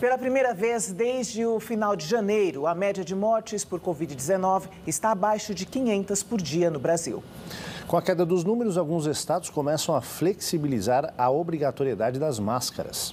Pela primeira vez desde o final de janeiro, a média de mortes por Covid-19 está abaixo de 500 por dia no Brasil. Com a queda dos números, alguns estados começam a flexibilizar a obrigatoriedade das máscaras.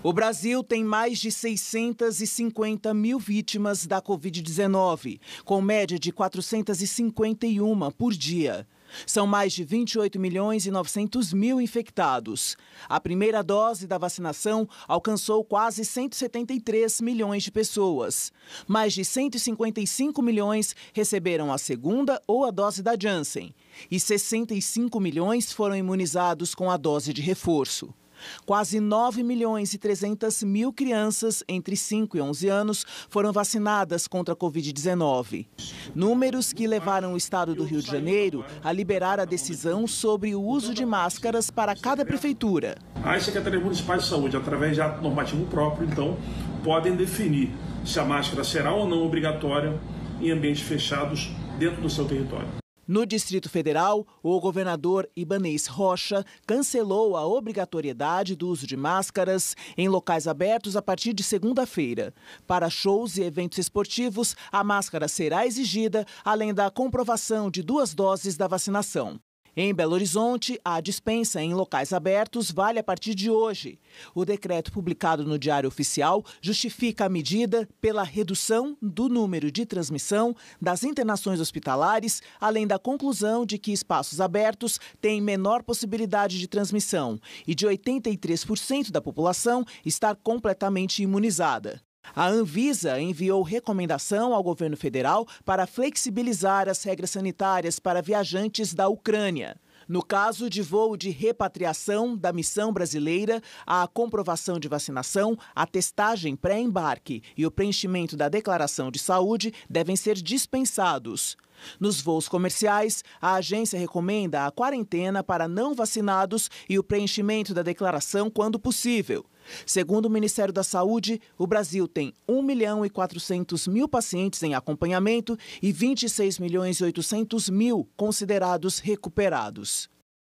O Brasil tem mais de 650 mil vítimas da Covid-19, com média de 451 por dia. São mais de 28 milhões e 900 mil infectados. A primeira dose da vacinação alcançou quase 173 milhões de pessoas. Mais de 155 milhões receberam a segunda ou a dose da Janssen. E 65 milhões foram imunizados com a dose de reforço. Quase 9 milhões e 300 mil crianças entre 5 e 11 anos foram vacinadas contra a Covid-19. Números que levaram o estado do Rio de Janeiro a liberar a decisão sobre o uso de máscaras para cada prefeitura. As secretarias municipais de saúde, através de ato normativo próprio, então, podem definir se a máscara será ou não obrigatória em ambientes fechados dentro do seu território. No Distrito Federal, o governador Ibanês Rocha cancelou a obrigatoriedade do uso de máscaras em locais abertos a partir de segunda-feira. Para shows e eventos esportivos, a máscara será exigida, além da comprovação de duas doses da vacinação. Em Belo Horizonte, a dispensa em locais abertos vale a partir de hoje. O decreto publicado no Diário Oficial justifica a medida pela redução do número de transmissão das internações hospitalares, além da conclusão de que espaços abertos têm menor possibilidade de transmissão e de 83% da população estar completamente imunizada. A Anvisa enviou recomendação ao governo federal para flexibilizar as regras sanitárias para viajantes da Ucrânia. No caso de voo de repatriação da missão brasileira, a comprovação de vacinação, a testagem pré-embarque e o preenchimento da declaração de saúde devem ser dispensados. Nos voos comerciais, a agência recomenda a quarentena para não vacinados e o preenchimento da declaração quando possível. Segundo o Ministério da Saúde, o Brasil tem 1 milhão e 400 mil pacientes em acompanhamento e 26 milhões e 800 mil considerados recuperados.